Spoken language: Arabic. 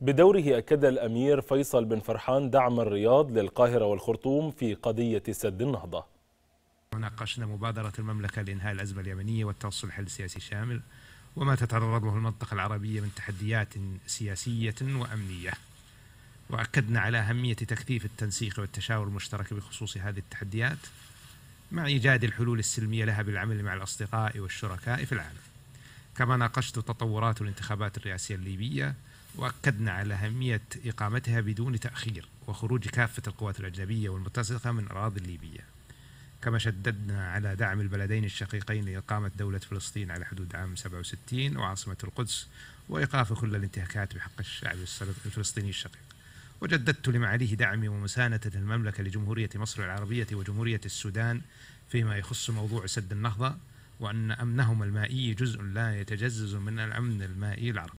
بدوره أكد الأمير فيصل بن فرحان دعم الرياض للقاهرة والخرطوم في قضية سد النهضة وناقشنا مبادرة المملكة لإنهاء الأزمة اليمنية والتوصل لحل سياسي شامل وما تتعرض له المنطقة العربية من تحديات سياسية وأمنية وأكدنا على أهمية تكثيف التنسيق والتشاور المشترك بخصوص هذه التحديات مع إيجاد الحلول السلمية لها بالعمل مع الأصدقاء والشركاء في العالم كما ناقشت تطورات الانتخابات الرئاسية الليبية وأكدنا على أهمية إقامتها بدون تأخير وخروج كافة القوات الأجنبية والمتسقة من الأراضي الليبية كما شددنا على دعم البلدين الشقيقين لإقامة دولة فلسطين على حدود عام 67 وعاصمة القدس وإيقاف كل الانتهاكات بحق الشعب الفلسطيني الشقيق وجددت لمعاليه دعمي ومساندة المملكة لجمهورية مصر العربية وجمهورية السودان فيما يخص موضوع سد النهضة وأن أمنهما المائي جزء لا يتجزز من الأمن المائي العربي